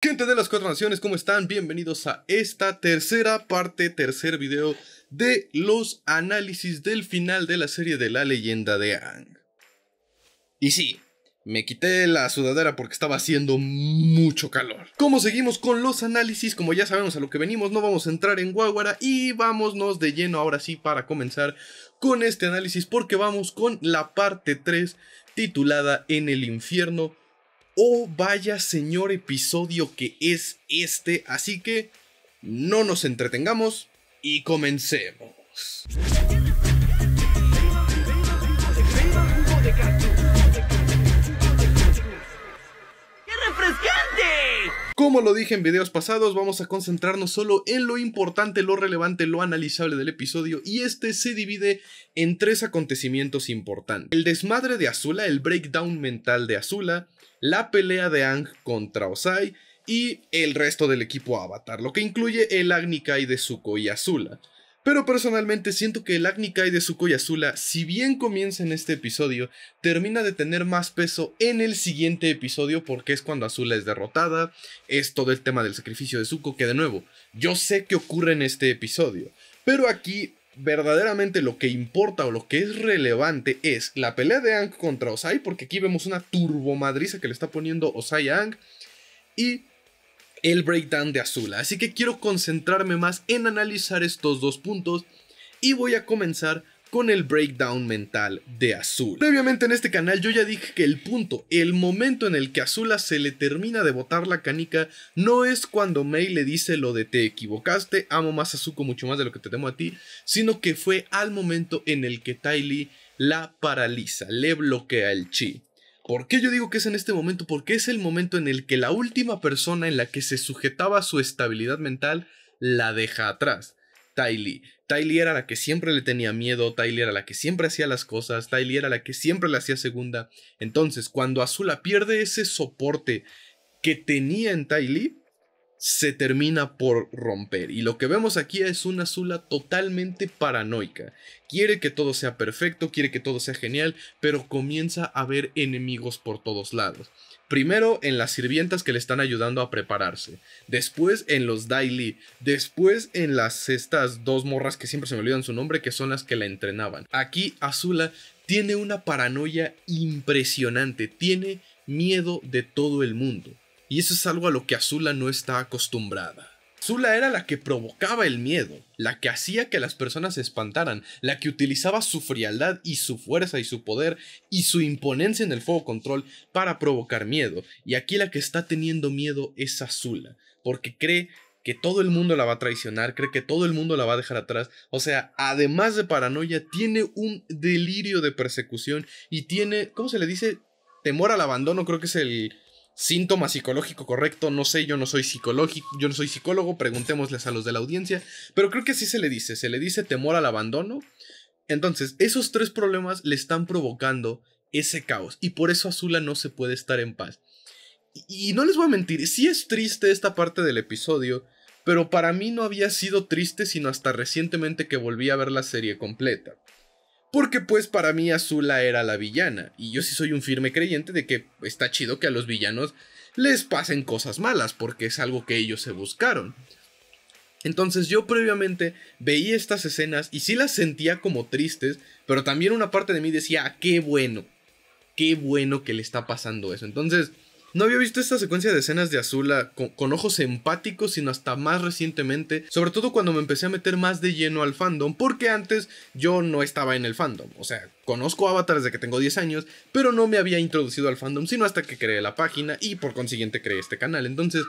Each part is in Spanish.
Gente de las cuatro naciones, ¿cómo están? Bienvenidos a esta tercera parte, tercer video de los análisis del final de la serie de la leyenda de Ang. Y sí, me quité la sudadera porque estaba haciendo mucho calor. Como seguimos con los análisis, como ya sabemos a lo que venimos, no vamos a entrar en Guaguara y vámonos de lleno ahora sí para comenzar con este análisis porque vamos con la parte 3 titulada En el infierno Oh, vaya señor episodio que es este, así que no nos entretengamos y comencemos. Como lo dije en videos pasados, vamos a concentrarnos solo en lo importante, lo relevante, lo analizable del episodio y este se divide en tres acontecimientos importantes. El desmadre de Azula, el breakdown mental de Azula, la pelea de Ang contra Osai y el resto del equipo Avatar, lo que incluye el y de Zuko y Azula. Pero personalmente siento que el Agni Kai de y Azula, si bien comienza en este episodio, termina de tener más peso en el siguiente episodio porque es cuando Azula es derrotada, es todo el tema del sacrificio de Suko, que de nuevo, yo sé que ocurre en este episodio, pero aquí verdaderamente lo que importa o lo que es relevante es la pelea de Ang contra Osai, porque aquí vemos una turbomadriza que le está poniendo Osai a Ang, y el breakdown de Azula. Así que quiero concentrarme más en analizar estos dos puntos y voy a comenzar con el breakdown mental de Azula. Previamente en este canal yo ya dije que el punto, el momento en el que Azula se le termina de botar la canica no es cuando Mei le dice lo de te equivocaste, amo más a Zuko mucho más de lo que te temo a ti, sino que fue al momento en el que Ty la paraliza, le bloquea el chi. ¿Por qué yo digo que es en este momento? Porque es el momento en el que la última persona en la que se sujetaba su estabilidad mental la deja atrás. Tylee. Tylee era la que siempre le tenía miedo, Tylee era la que siempre hacía las cosas, Tylee era la que siempre la hacía segunda. Entonces, cuando Azula pierde ese soporte que tenía en Tylee, se termina por romper. Y lo que vemos aquí es una Azula totalmente paranoica. Quiere que todo sea perfecto, quiere que todo sea genial, pero comienza a ver enemigos por todos lados. Primero en las sirvientas que le están ayudando a prepararse, después en los Daily, después en las estas dos morras que siempre se me olvidan su nombre, que son las que la entrenaban. Aquí Azula tiene una paranoia impresionante, tiene miedo de todo el mundo y eso es algo a lo que Azula no está acostumbrada. Azula era la que provocaba el miedo, la que hacía que las personas se espantaran, la que utilizaba su frialdad y su fuerza y su poder y su imponencia en el fuego control para provocar miedo. Y aquí la que está teniendo miedo es Azula, porque cree que todo el mundo la va a traicionar, cree que todo el mundo la va a dejar atrás. O sea, además de paranoia, tiene un delirio de persecución y tiene, ¿cómo se le dice? Temor al abandono, creo que es el, síntoma psicológico correcto, no sé, yo no soy psicológico, yo no soy psicólogo, preguntémosles a los de la audiencia, pero creo que sí se le dice, se le dice temor al abandono. Entonces, esos tres problemas le están provocando ese caos y por eso Azula no se puede estar en paz. y no les voy a mentir, sí es triste esta parte del episodio, pero para mí no había sido triste sino hasta recientemente que volví a ver la serie completa. Porque pues para mí Azula era la villana. Y yo sí soy un firme creyente de que está chido que a los villanos les pasen cosas malas, porque es algo que ellos se buscaron. Entonces yo previamente veía estas escenas y sí las sentía como tristes, pero también una parte de mí decía, ah, qué bueno, qué bueno que le está pasando eso. Entonces, no había visto esta secuencia de escenas de Azula con, ojos empáticos, sino hasta más recientemente, sobre todo cuando me empecé a meter más de lleno al fandom, porque antes yo no estaba en el fandom, o sea, conozco Avatar desde que tengo 10 años, pero no me había introducido al fandom, sino hasta que creé la página y por consiguiente creé este canal, entonces...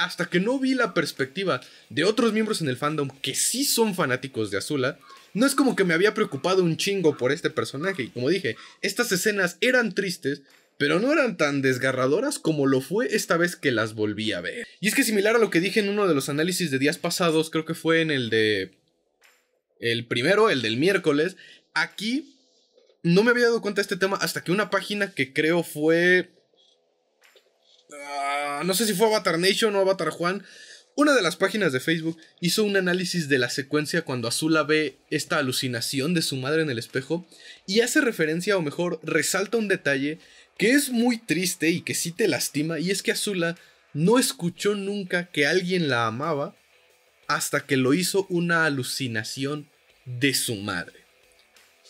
Hasta que no vi la perspectiva de otros miembros en el fandom que sí son fanáticos de Azula, no es como que me había preocupado un chingo por este personaje. Y como dije, estas escenas eran tristes, pero no eran tan desgarradoras como lo fue esta vez que las volví a ver. Y es que similar a lo que dije en uno de los análisis de días pasados, creo que fue en el de... El primero, el del miércoles, aquí no me había dado cuenta de este tema hasta que una página que creo fue... Ah, no sé si fue Avatar Nation o Avatar Juan. Una de las páginas de Facebook hizo un análisis de la secuencia cuando Azula ve esta alucinación de su madre en el espejo y hace referencia o mejor resalta un detalle que es muy triste y que sí te lastima, y es que Azula no escuchó nunca que alguien la amaba hasta que lo hizo una alucinación de su madre.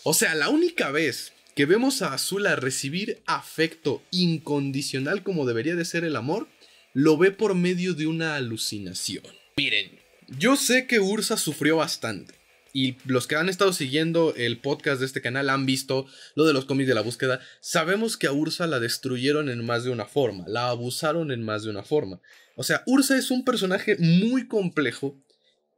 O sea, la única vez que vemos a Azula recibir afecto incondicional como debería de ser el amor, lo ve por medio de una alucinación. Miren, yo sé que Ursa sufrió bastante y los que han estado siguiendo el podcast de este canal han visto lo de los cómics de la búsqueda, sabemos que a Ursa la destruyeron en más de una forma, la abusaron en más de una forma. O sea, Ursa es un personaje muy complejo,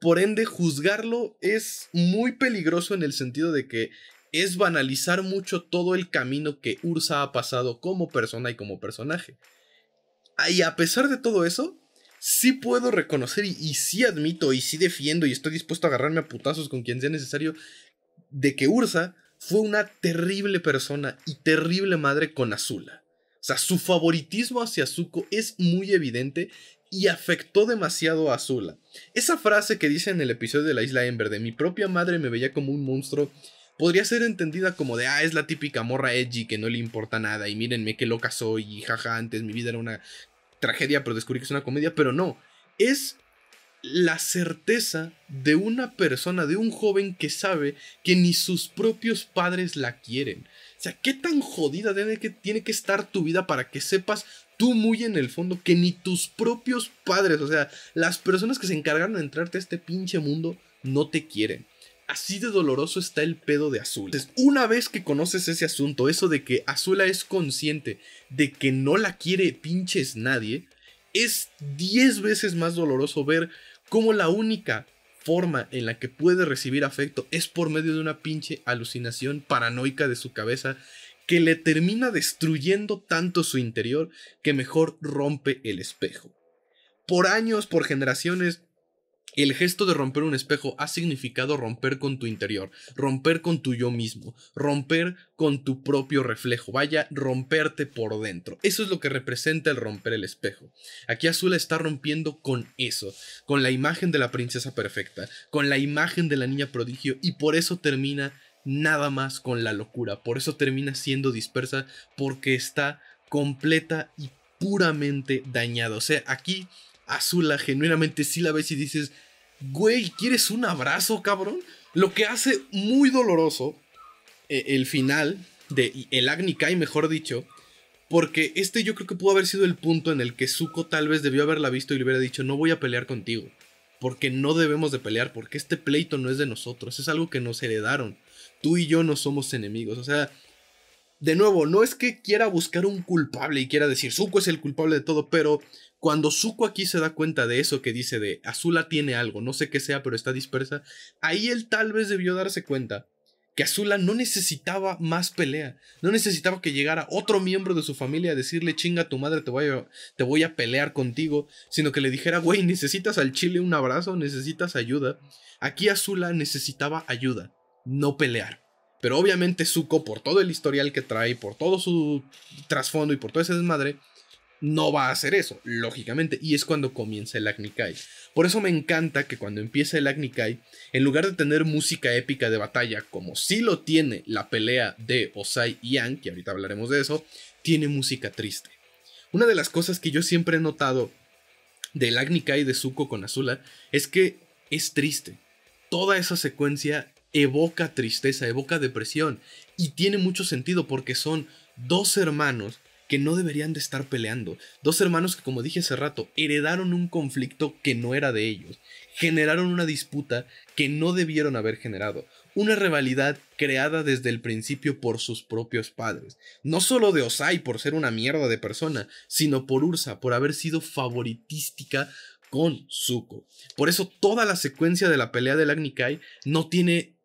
por ende juzgarlo es muy peligroso en el sentido de que es banalizar mucho todo el camino que Ursa ha pasado como persona y como personaje. Y a pesar de todo eso, sí puedo reconocer y, sí admito y sí defiendo y estoy dispuesto a agarrarme a putazos con quien sea necesario de que Ursa fue una terrible persona y terrible madre con Azula. O sea, su favoritismo hacia Zuko es muy evidente y afectó demasiado a Azula. Esa frase que dice en el episodio de la Isla Ember de mi propia madre me veía como un monstruo podría ser entendida como de, ah, es la típica morra edgy que no le importa nada y mírenme qué loca soy y jaja, antes mi vida era una tragedia, pero descubrí que es una comedia, pero no, es la certeza de una persona, de un joven que sabe que ni sus propios padres la quieren. O sea, ¿qué tan jodida tiene que, tiene que estar tu vida para que sepas tú muy en el fondo que ni tus propios padres, o sea, las personas que se encargaron de entrarte a este pinche mundo, no te quieren? Así de doloroso está el pedo de Azula. Entonces, una vez que conoces ese asunto, eso de que Azula es consciente de que no la quiere pinches nadie, es 10 veces más doloroso ver cómo la única forma en la que puede recibir afecto es por medio de una pinche alucinación paranoica de su cabeza que le termina destruyendo tanto su interior que mejor rompe el espejo. Por años, por generaciones, el gesto de romper un espejo ha significado romper con tu interior, romper con tu yo mismo, romper con tu propio reflejo, vaya, romperte por dentro. Eso es lo que representa el romper el espejo. Aquí Azula está rompiendo con eso, con la imagen de la princesa perfecta, con la imagen de la niña prodigio y por eso termina nada más con la locura, por eso termina siendo dispersa porque está completa y puramente dañada. O sea, aquí Azula genuinamente sí la ves y dices, güey, ¿quieres un abrazo, cabrón? Lo que hace muy doloroso eh, el final de el Agni Kai, mejor dicho, porque este yo creo que pudo haber sido el punto en el que Zuko tal vez debió haberla visto y le hubiera dicho, no voy a pelear contigo. Porque no debemos de pelear, porque este pleito no es de nosotros, es algo que nos heredaron. Tú y yo no somos enemigos. O sea, de nuevo, no es que quiera buscar un culpable y quiera decir, Zuko es el culpable de todo, pero cuando Zuko aquí se da cuenta de eso que dice de Azula tiene algo, no sé qué sea, pero está dispersa, ahí él tal vez debió darse cuenta que Azula no necesitaba más pelea, no necesitaba que llegara otro miembro de su familia a decirle chinga tu madre, te voy a, te voy a pelear contigo, sino que le dijera, güey, necesitas al chile un abrazo, necesitas ayuda. Aquí Azula necesitaba ayuda, no pelear. Pero obviamente Zuko, por todo el historial que trae, por todo su trasfondo y por todo esa desmadre, no va a hacer eso, lógicamente. Y es cuando comienza el Agni Kai. Por eso me encanta que cuando empieza el Agni Kai, en lugar de tener música épica de batalla, como sí lo tiene la pelea de Osai y Yang, que ahorita hablaremos de eso, tiene música triste. Una de las cosas que yo siempre he notado del Agni Kai de Zuko con Azula es que es triste. Toda esa secuencia evoca tristeza, evoca depresión. Y tiene mucho sentido porque son dos hermanos que no deberían de estar peleando. Dos hermanos que, como dije hace rato, heredaron un conflicto que no era de ellos. Generaron una disputa que no debieron haber generado. Una rivalidad creada desde el principio por sus propios padres. No solo de Osai por ser una mierda de persona, sino por Ursa por haber sido favoritística con Zuko. Por eso toda la secuencia de la pelea del Agnikai no tiene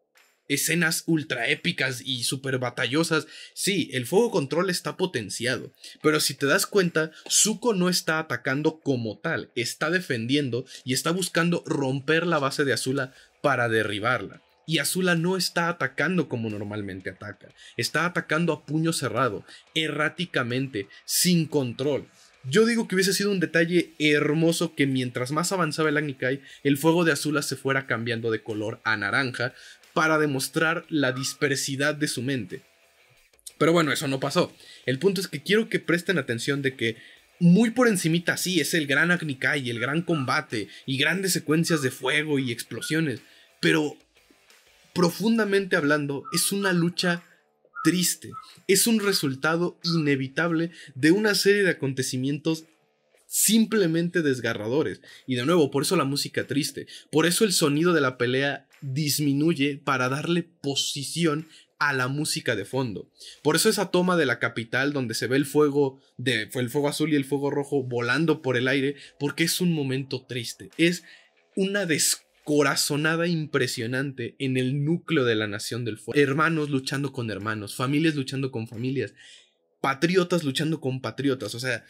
escenas ultra épicas y super batallosas. Sí, el fuego control está potenciado, pero si te das cuenta, Zuko no está atacando como tal, está defendiendo y está buscando romper la base de Azula para derribarla. Y Azula no está atacando como normalmente ataca, está atacando a puño cerrado, erráticamente, sin control. Yo digo que hubiese sido un detalle hermoso que mientras más avanzaba el Anikai, el fuego de Azula se fuera cambiando de color a naranja, para demostrar la dispersidad de su mente. Pero bueno, eso no pasó. El punto es que quiero que presten atención de que muy por encimita sí es el gran Y el gran combate y grandes secuencias de fuego y explosiones, pero profundamente hablando es una lucha triste, es un resultado inevitable de una serie de acontecimientos simplemente desgarradores. Y de nuevo, por eso la música triste, por eso el sonido de la pelea disminuye para darle posición a la música de fondo. Por eso esa toma de la capital donde se ve el fuego de el fuego azul y el fuego rojo volando por el aire, porque es un momento triste, es una descorazonada impresionante en el núcleo de la nación del fuego. Hermanos luchando con hermanos, familias luchando con familias, patriotas luchando con patriotas, o sea,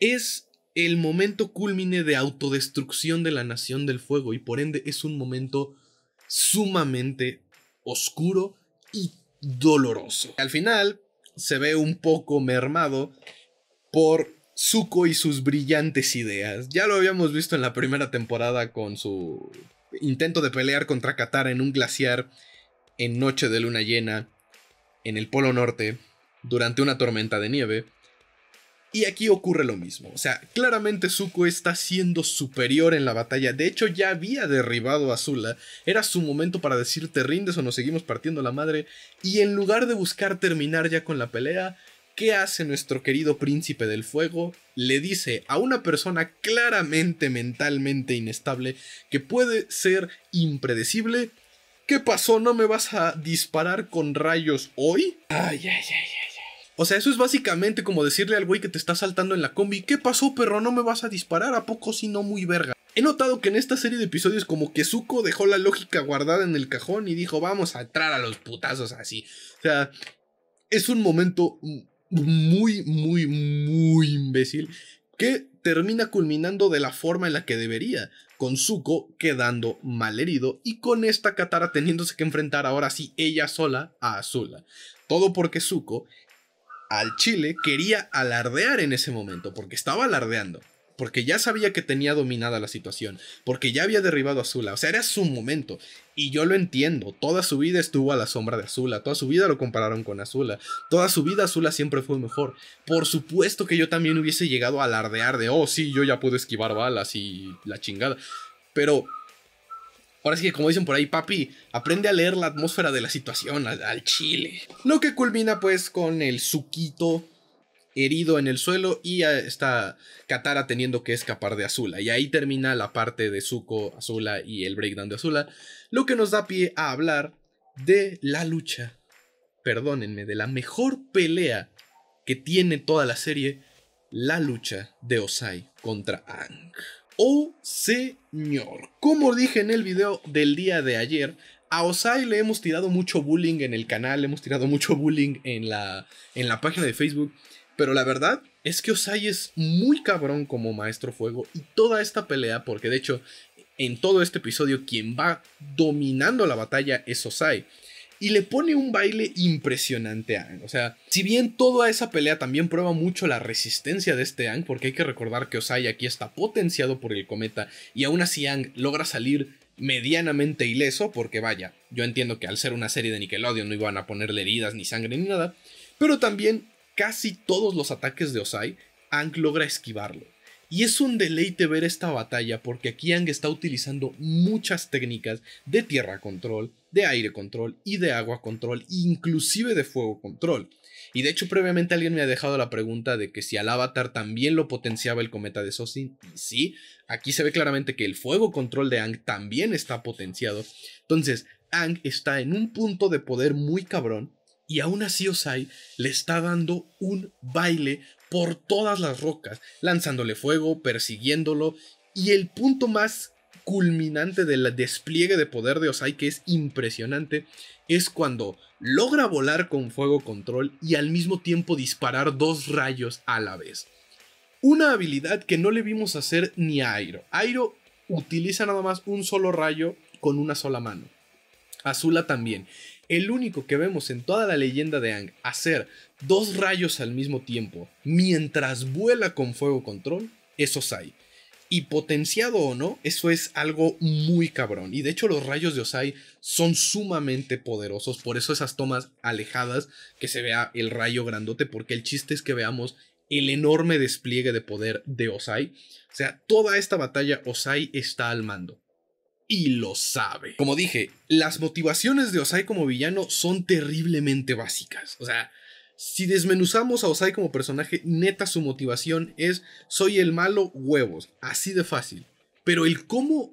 es el momento culmine de autodestrucción de la Nación del Fuego y por ende es un momento sumamente oscuro y doloroso. Al final se ve un poco mermado por Zuko y sus brillantes ideas. Ya lo habíamos visto en la primera temporada con su intento de pelear contra Katara en un glaciar en noche de luna llena en el Polo Norte durante una tormenta de nieve. Y aquí ocurre lo mismo, o sea, claramente Zuko está siendo superior en la batalla, de hecho ya había derribado a Zula, era su momento para decirte te rindes o nos seguimos partiendo la madre, y en lugar de buscar terminar ya con la pelea, ¿qué hace nuestro querido príncipe del fuego? Le dice a una persona claramente mentalmente inestable que puede ser impredecible, ¿qué pasó? ¿No me vas a disparar con rayos hoy? Ay, ay, ay. O sea, eso es básicamente como decirle al güey que te está saltando en la combi, ¿qué pasó perro? ¿No me vas a disparar? ¿A poco si no muy verga? He notado que en esta serie de episodios como que Zuko dejó la lógica guardada en el cajón y dijo, vamos a entrar a los putazos así. O sea, es un momento muy, muy, muy imbécil que termina culminando de la forma en la que debería, con Zuko quedando malherido y con esta Katara teniéndose que enfrentar ahora sí ella sola a Azula. Todo porque Zuko al Chile quería alardear en ese momento, porque estaba alardeando, porque ya sabía que tenía dominada la situación, porque ya había derribado a Azula, o sea, era su momento, y yo lo entiendo, toda su vida estuvo a la sombra de Azula, toda su vida lo compararon con Azula, toda su vida Azula siempre fue mejor, por supuesto que yo también hubiese llegado a alardear de, oh sí, yo ya pude esquivar balas y la chingada, pero Ahora sí que, como dicen por ahí, papi, aprende a leer la atmósfera de la situación al, chile. Lo que culmina, pues, con el Suquito herido en el suelo y está Katara teniendo que escapar de Azula. Y ahí termina la parte de Zuko, Azula y el breakdown de Azula, lo que nos da pie a hablar de la lucha, perdónenme, de la mejor pelea que tiene toda la serie, la lucha de Osai contra Ang. Oh señor, como dije en el video del día de ayer, a Osai le hemos tirado mucho bullying en el canal, hemos tirado mucho bullying en la, en la página de Facebook, pero la verdad es que Osai es muy cabrón como maestro fuego y toda esta pelea, porque de hecho en todo este episodio quien va dominando la batalla es Osai y le pone un baile impresionante a Ang. O sea, si bien toda esa pelea también prueba mucho la resistencia de este Ang, porque hay que recordar que Osai aquí está potenciado por el cometa y aún así Ang logra salir medianamente ileso, porque vaya, yo entiendo que al ser una serie de Nickelodeon no iban a ponerle heridas ni sangre ni nada, pero también casi todos los ataques de Osai, Ang logra esquivarlos. Y es un deleite ver esta batalla porque aquí Kiang está utilizando muchas técnicas de tierra control, de aire control y de agua control, inclusive de fuego control. Y de hecho previamente alguien me ha dejado la pregunta de que si al avatar también lo potenciaba el cometa de Sosin. Y sí, aquí se ve claramente que el fuego control de Ang también está potenciado. Entonces, Ang está en un punto de poder muy cabrón y aún así Osai le está dando un baile por todas las rocas, lanzándole fuego, persiguiéndolo y el punto más culminante del despliegue de poder de Osai que es impresionante es cuando logra volar con fuego control y al mismo tiempo disparar dos rayos a la vez. Una habilidad que no le vimos hacer ni a Airo. Airo utiliza nada más un solo rayo con una sola mano. Azula también el único que vemos en toda la leyenda de Ang hacer dos rayos al mismo tiempo mientras vuela con fuego control es Osai. Y potenciado o no, eso es algo muy cabrón. Y de hecho los rayos de Osai son sumamente poderosos, por eso esas tomas alejadas que se vea el rayo grandote, porque el chiste es que veamos el enorme despliegue de poder de Osai. O sea, toda esta batalla Osai está al mando y lo sabe. Como dije, las motivaciones de Osai como villano son terriblemente básicas. O sea, si desmenuzamos a Osai como personaje, neta su motivación es soy el malo huevos, así de fácil. Pero el cómo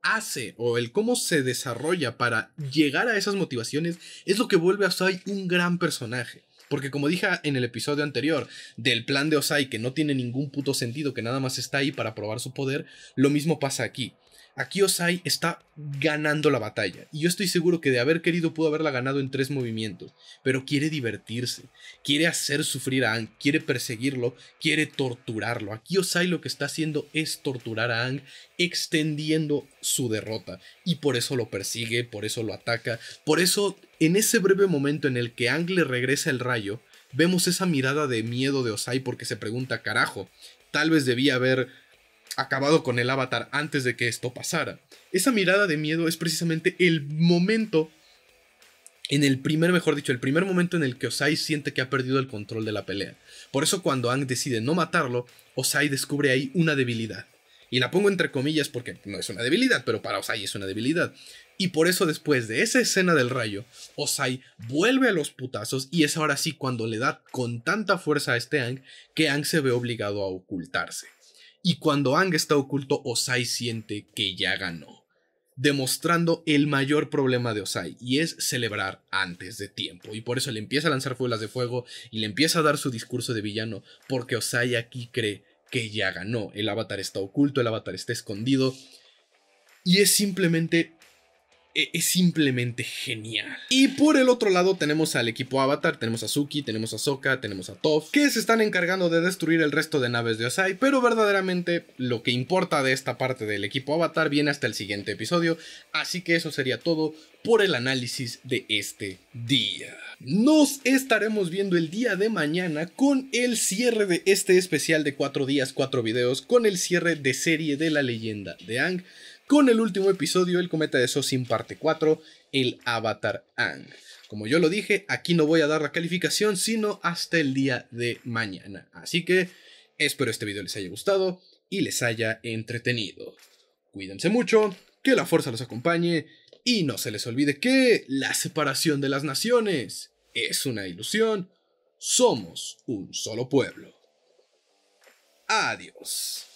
hace o el cómo se desarrolla para llegar a esas motivaciones es lo que vuelve a Osai un gran personaje. Porque como dije en el episodio anterior del plan de Osai que no tiene ningún puto sentido, que nada más está ahí para probar su poder, lo mismo pasa aquí. Aquí Osai está ganando la batalla, y yo estoy seguro que de haber querido pudo haberla ganado en tres movimientos, pero quiere divertirse, quiere hacer sufrir a Ang, quiere perseguirlo, quiere torturarlo. Aquí Osai lo que está haciendo es torturar a Ang, extendiendo su derrota, y por eso lo persigue, por eso lo ataca, por eso en ese breve momento en el que Ang le regresa el rayo, vemos esa mirada de miedo de Osai porque se pregunta, carajo, tal vez debía haber acabado con el avatar antes de que esto pasara. Esa mirada de miedo es precisamente el momento, en el primer, mejor dicho, el primer momento en el que Osai siente que ha perdido el control de la pelea. Por eso cuando Ang decide no matarlo, Osai descubre ahí una debilidad. Y la pongo entre comillas porque no es una debilidad, pero para Osai es una debilidad. Y por eso después de esa escena del rayo, Osai vuelve a los putazos y es ahora sí cuando le da con tanta fuerza a este Ang que Ang se ve obligado a ocultarse y cuando Ang está oculto, Osai siente que ya ganó, demostrando el mayor problema de Osai, y es celebrar antes de tiempo. Y por eso le empieza a lanzar fuelas de fuego y le empieza a dar su discurso de villano, porque Osai aquí cree que ya ganó. El avatar está oculto, el avatar está escondido, y es simplemente e-, es simplemente genial. Y por el otro lado tenemos al equipo Avatar, tenemos a Suki, tenemos a Soka, tenemos a Toph, que se están encargando de destruir el resto de naves de Osai, pero verdaderamente lo que importa de esta parte del equipo Avatar viene hasta el siguiente episodio, así que eso sería todo por el análisis de este día. Nos estaremos viendo el día de mañana con el cierre de este especial de 4 días, 4 videos, con el cierre de serie de la leyenda de Ang con el último episodio, El Cometa de Sosin, parte 4, El Avatar Ang. Como yo lo dije, aquí no voy a dar la calificación, sino hasta el día de mañana. Así que espero este video les haya gustado y les haya entretenido. Cuídense mucho, que la fuerza los acompañe y no se les olvide que la separación de las naciones es una ilusión. Somos un solo pueblo. Adiós.